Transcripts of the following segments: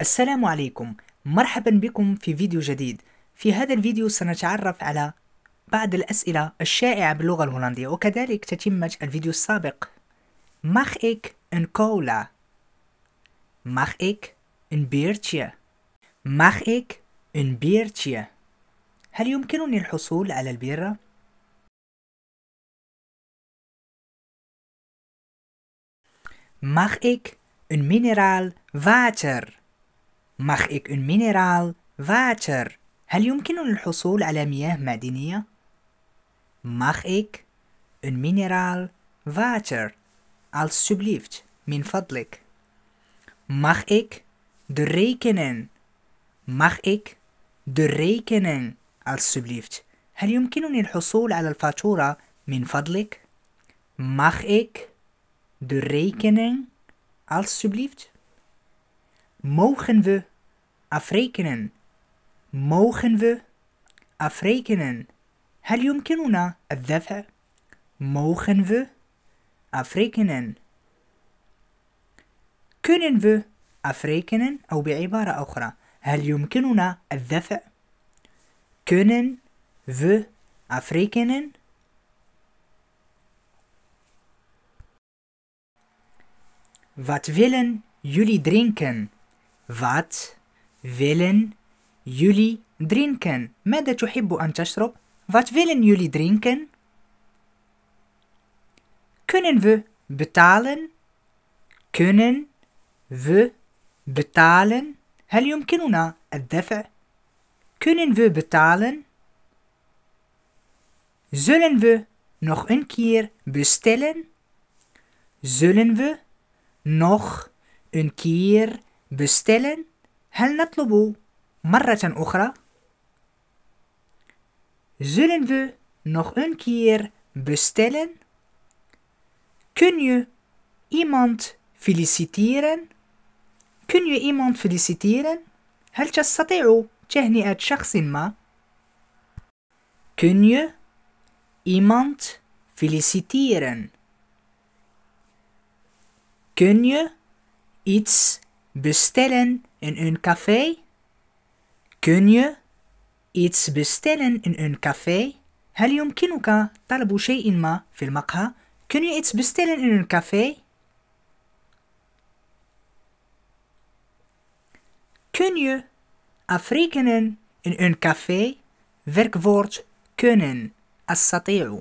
السلام عليكم مرحبا بكم في فيديو جديد في هذا الفيديو سنتعرف على بعض الأسئلة الشائعة باللغة الهولندية وكذلك تتمة الفيديو السابق ماخ إيك إن كولا ماخ إيك إن بيرتشيا ماخ إيك إن بيرتشيا هل يمكنني الحصول على البيرة؟ Mag إيك إن مينيرال water? مخ إك أون مينيرال فاتر هل يمكنني الحصول على مياه معدنية؟ مخ إك أون مينيرال فاتر أل سوبليفت من فضلك مخ إك دو ريكنن مخ إك دو ريكنن أل سوبليفت هل يمكنني الحصول على الفاتورة من فضلك؟ مخ إك دو ريكنن أل سوبليفت Mogen we afrekenen? Mogen we afrekenen? هل يمكننا الدفع؟ Mogen we afrekenen? Kunnen we afrekenen? أو بعبارة أخرى هل يمكننا الدفع؟ Kunnen we afrekenen? Wat willen jullie drinken? Wat willen jullie drinken? ماذا تحب أن تشرب؟ Wat willen jullie drinken? Kunnen we betalen? Kunnen we betalen? هل het الدفع؟ Kunnen we betalen? Zullen we nog een keer bestellen? Zullen we nog een keer bestellen. هل نطلب مرة أخرى؟ Zullen we nog een keer bestellen? Kun je iemand feliciteren? Kun je iemand feliciteren? هل تستطيع تهنئة شخص ما؟ Kun je iemand feliciteren? Kun je iets bestellen in een café? Kun je iets bestellen in een café? هل يمكنك طلب شيء ما في المقهى؟ Kun je iets bestellen in een café? Kun je afrekenen in een café? werkwoord kunnen أستطيع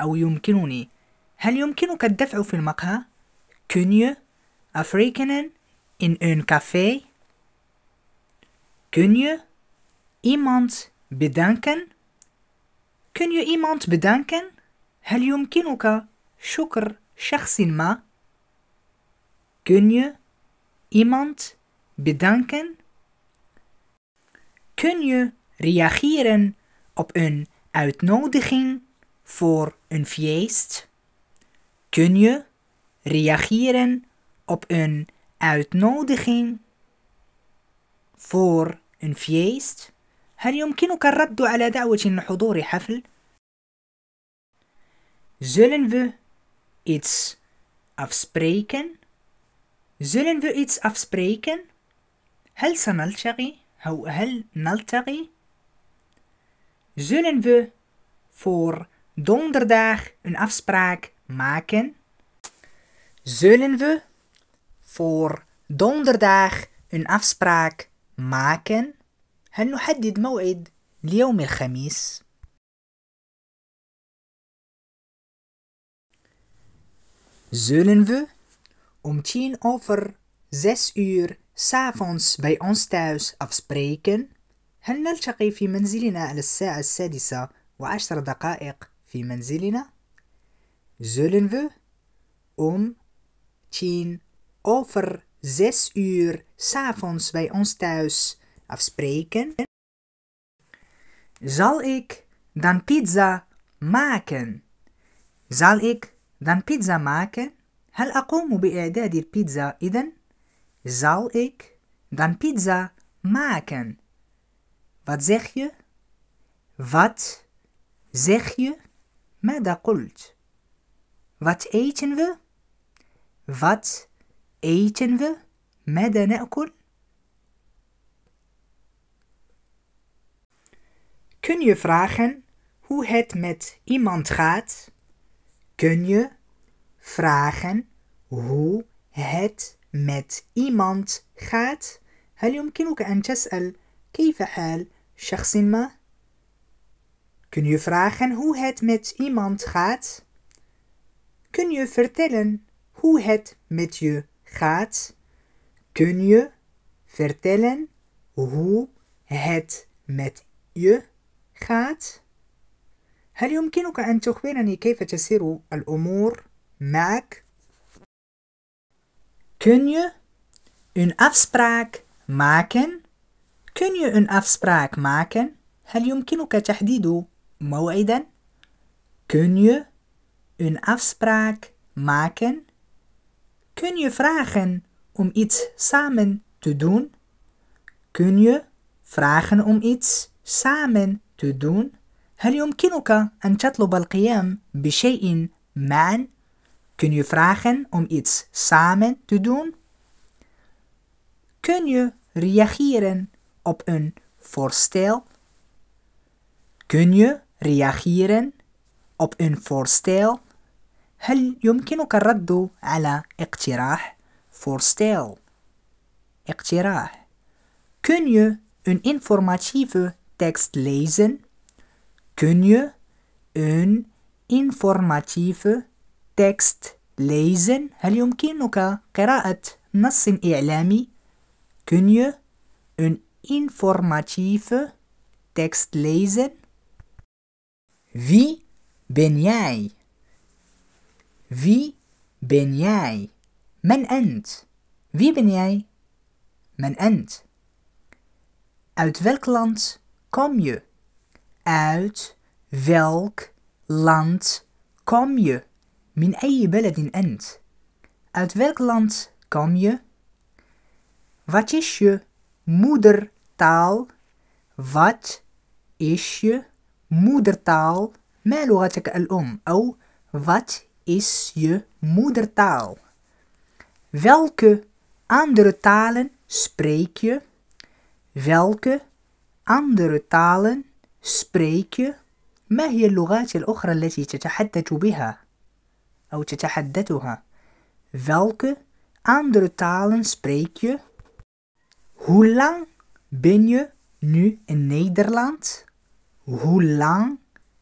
أو يمكنني هل يمكنك الدفع في المقهى؟ Kun je afrekenen in een café? Kun je iemand bedanken? Kun je iemand bedanken? هل يمكنك شكر شخص ما؟ Kun je iemand bedanken? Kun je reageren op een uitnodiging voor een feest? Kun je reageren op een uitnodiging voor een feest? هل يمكنك الرد Zullen we iets afspreken? Zullen we iets afspreken? هل سنلتقي؟ Zullen we voor donderdag een afspraak maken? Zullen we voor donderdag een afspraak maken هل نحدد موعد ليوم الخميس Zullen we om tien over zes uur s'avonds bij ons thuis afspreken؟ هل نلتقي في منزلنا على الساعة السادسة وعشر دقائق في منزلنا؟ Zullen we om tien over zes uur s'avonds bij ons thuis afspreken, zal ik dan pizza maken? Zal ik dan pizza maken? هل أقوم بإعداد pizza إذن؟ zal ik dan pizza maken? Wat zeg je? Wat zeg je? ماذا قلت? Wat eten we? Wat Eten we? ماذا نأكل؟ Kun je vragen hoe het met iemand gaat? Kun je vragen hoe het met iemand gaat? هل يمكنك أن تسأل كيف حال شخص ما؟ Kun je vragen hoe het met iemand gaat? Kun je vertellen hoe het met je gaat, kun je vertellen hoe het met je gaat? هل يمكنك أن تخبرني كيف تسير الأمور معك؟ Kun je een afspraak maken? Kun je een afspraak maken? هل يمكنك تحديد موعدا؟ Kun je een afspraak maken? Kun je vragen om iets samen te doen? Kun je vragen om iets samen te doen? هل يمكنك أن تطلب القيام بشيء معا؟ Kun je vragen om iets samen te doen? Kun je reageren op een voorstel? Kun je reageren op een voorstel? هل يمكنك الرد على اقتراح for sale اقتراح كن يو ان انفورماتيف تكست ليزن كن يو ان انفورماتيف تكست ليزن هل يمكنك قراءة نص إعلامي كن يو ان انفورماتيف تكست ليزن في بنياي Wie ben jij? Men ent. Wie ben jij? Men ent. Uit welk land kom je? Uit welk land kom je? Min أي بلد أنت? Uit welk land kom je? Wat is je moedertaal? Wat is je moedertaal? Mijn لغتك الأم? om. Oh, wat is je moedertaal? Welke andere talen spreek je? Welke andere talen spreek je? ما هي اللغات الأخرى التي تتحدث بها أو تتحدثها؟ Welke andere talen spreek je? Hoe lang ben je nu in Nederland? Hoe lang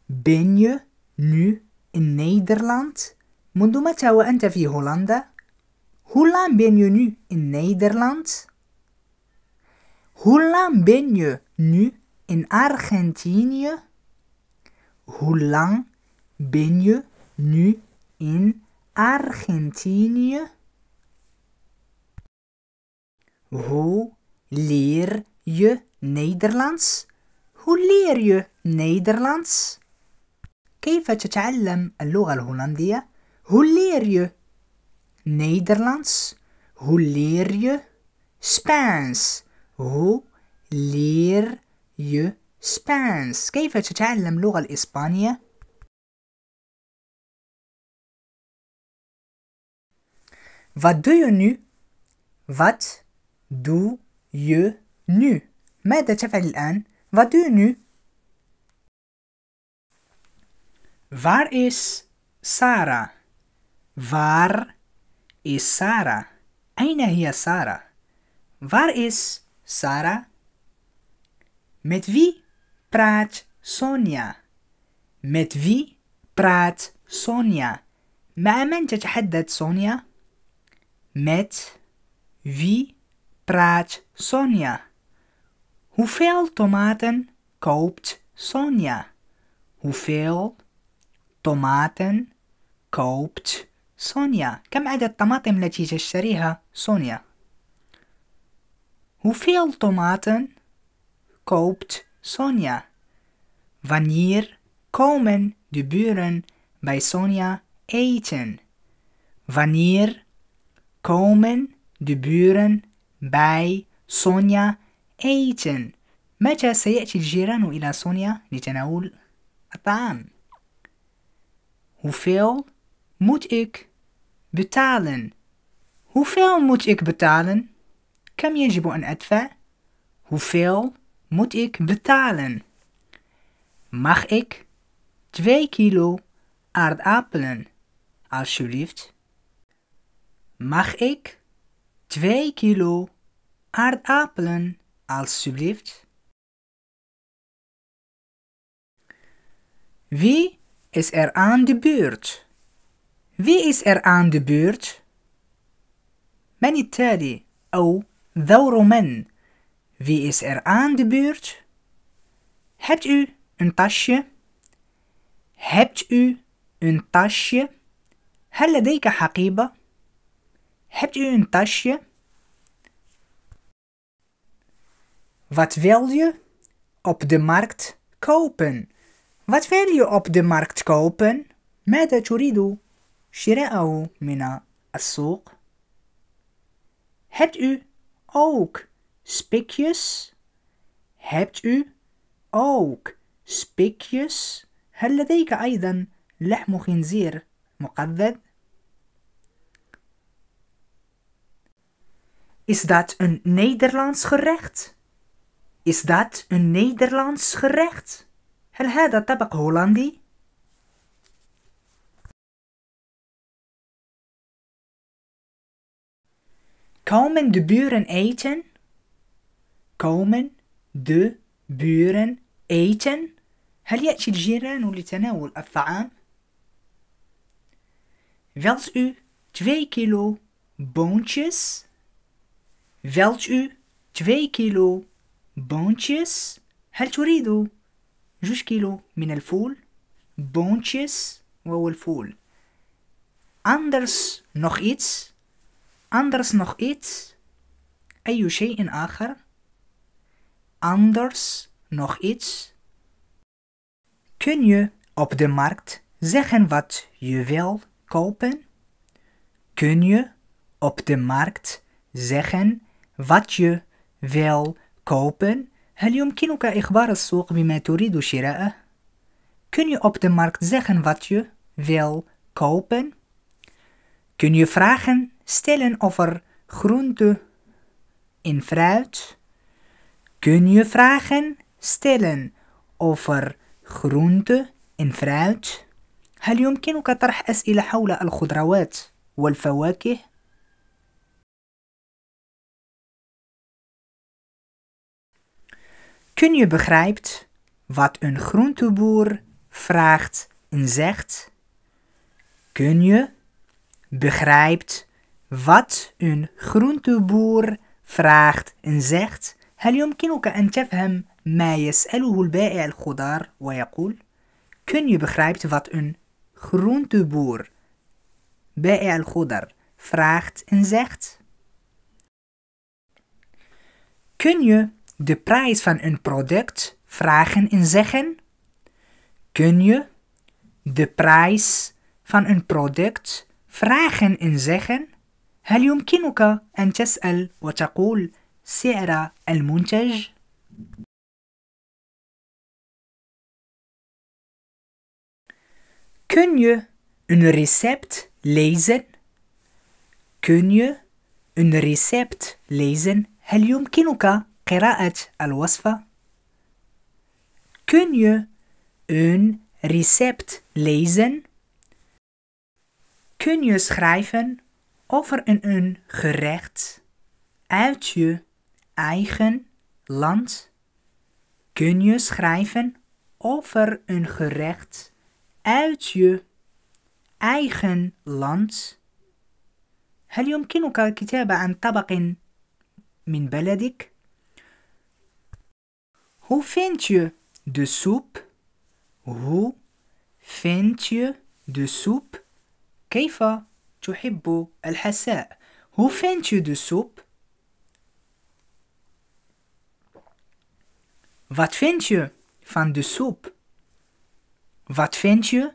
ben je nu Nederland? منذ متى وأنت في هولندا؟ Hoe lang ben je nu in Nederland? Hoe lang ben je nu in Argentinië? Hoe lang ben je nu in Argentinië? Hoe leer je Nederlands? Hoe leer je Nederlands? كيف تتعلم اللغة الهولندية؟ هوليريو نيدرلاندس هوليريو سبانس هو لير يو سبانس كيف تتعلم اللغة الإسبانية؟ Wat doe je nu? Wat doe je nu? ماذا تفعل الآن؟ Wat doe je nu? Waar is سارة؟ Waar is سارة؟ أين هي سارة؟ Waar is Sara? Met wie praat Sonia? Met wie praat Sonia? مع من تتحدث سونيا؟ Met wie praat Sonia? Hoeveel tomaten koopt Sonia? Hoeveel طماطم كوبت سونيا كم عدد الطماطم التي تشتريها سونيا وفيل طماطم كوبت سونيا فانير كومن دي بورن باي سونيا ايتن فانير كومن دي بورن باي سونيا ايتن متى سيأتي الجيران إلى سونيا لتناول الطعام؟ Hoeveel moet ik betalen? Hoeveel moet ik betalen? je يجب أن أدفع؟ Hoeveel moet ik betalen? Mag ik 2 kilo aardappelen, alsjeblieft? Mag ik 2 kilo aardappelen, alsjeblieft? Wie is er aan de beurt? Wie is er aan de beurt? من التالي oh, Wie is er aan de beurt? Hebt u een tasje? Hebt u een tasje? هل لديك hakiba. Hebt u een tasje? Wat wil je op de markt kopen? Wat wil je op de markt kopen? de تريد شراءه Mina السوق؟ Hebt u ook spikjes? Hebt u ook spikjes? هل لديك أيضا لحم خنزير مقذب؟ Is dat een Nederlands gerecht? Is dat een Nederlands gerecht? هل هذا طبق هولندي؟ Komen de buren eten? Komen de buren eten? هل يأتي الجيران لتناول الطعام؟ Wilt u 2 kilo boontjes? Wilt u 2 kilo boontjes? هل تريد جوج كيلو من boontjes وهو الفول anders nog iets anders nog iets أي in آخر anders nog iets kun je op de markt zeggen wat je wil kopen kun je op de markt zeggen wat je wil kopen هل يمكنك إخبار السوق بما تريد شراءه؟ Kun je op de markt zeggen wat je wil kopen? Kun je vragen stellen of er groente en fruit? Kun je vragen stellen of er groente en fruit؟ هل يمكنك طرح أسئلة حول الخضروات والفواكه؟ Kun je begrijpt wat een groenteboer vraagt en zegt? Kun je begrijpt wat een groenteboer vraagt en zegt? هل يمكنك أن تفهم ما يسأله البائع الخضار ويقول؟ Kun je begrijpt wat een groenteboer, بائع الخضر, vraagt en zegt? Kun je de prijs van een product vragen en zeggen? Kun je de prijs van een product vragen en zeggen? هل يمكنك أن تسأل وتقول سعر المنتج؟ Kun je een recept lezen? Kun je een recept lezen? هل يمكنك قراءة الوصفة كنيو ان ريسبت ليزن كنيو سخرايفن اوفر ان ان جرخت اوت يو ايخن لاند كنيو سخرايفن اوفر ان جرخت اوت يو ايخن لاند هل يمكنك الكتابة عن طبق من بلدك؟ Hoe vind je de soep? Hoe vind je de soep? كيف تحب الحساء؟ Hoe vind je de soep? Wat vind je van de soep? Wat vind je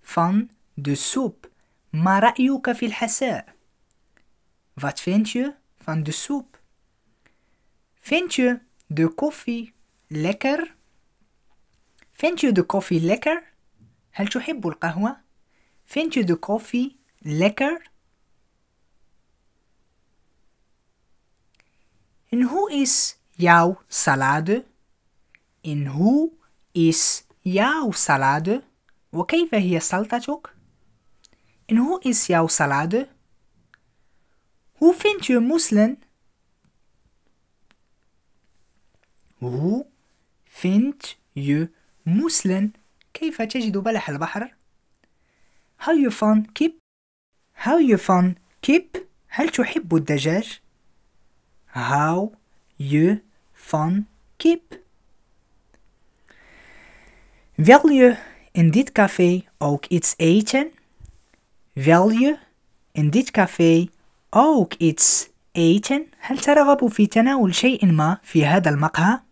van de soep? ما رأيك في Wat vind je van de soep? Vind je de koffie lekker? Vind je de koffie lekker? هل تحب القهوة؟ Vind je de koffie lekker? En hoe is jouw salade? En hoe is jouw salade? وكيف هي سلطتك؟ En hoe is jouw salade? Hoe vind je moeslen? Hoe فينت يو مثلا كيف تجد بلح البحر؟ How you fun keep? How you fun keep? هل تحب الدجاج؟ How you fun keep? Wil je in this café ook its eaten? Wil je in this café ook its eaten? هل ترغب في تناول شيء ما في هذا المقهى؟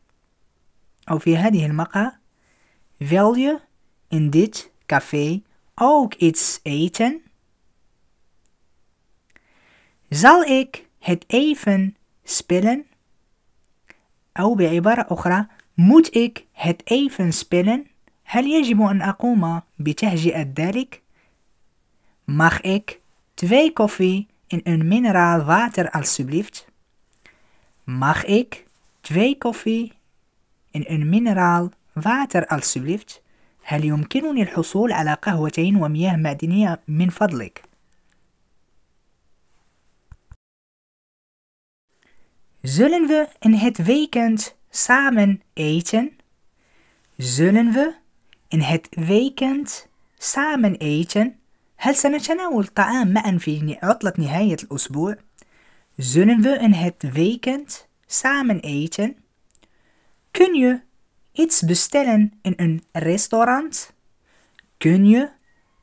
أو في هذه المقهى wil je in dit café ook iets eten? Zal ik het even spelen? أو بعبارة أخرى moet ik het even spelen? هل يجب أن أقوم بتهجئة ذلك؟ Mag ik twee koffie in een mineraal water alsjeblieft? Mag ik twee koffie إن إن مينرال فاتر ألسبليفت هل يمكنني الحصول على قهوتين ومياه معدنية من فضلك؟ Zullen we in het weekend samen eten? Zullen we in het weekend samen eten? هل سنتناول طعام معا في عطلة نهاية الأسبوع؟ Zullen we in het weekend samen eten? Kun je iets bestellen in een restaurant? Kun je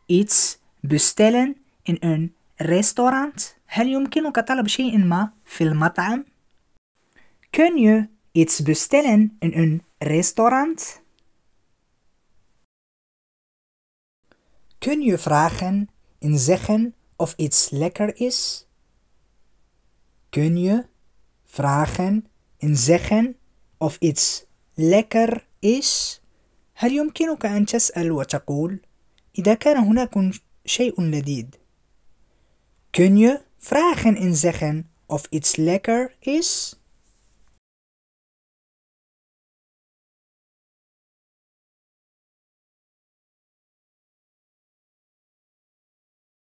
iets bestellen in een restaurant? هل يمكنك طلب شيء ما في المطعم؟ Kun je iets bestellen in een restaurant? Kun je vragen en zeggen of iets lekker is? Kun je vragen en zeggen of iets lecker إيش؟ هل يمكنك أن تسأل وتقول إذا كان هناك شيء لذيذ؟ Kun je vragen en zeggen of iets lekker is?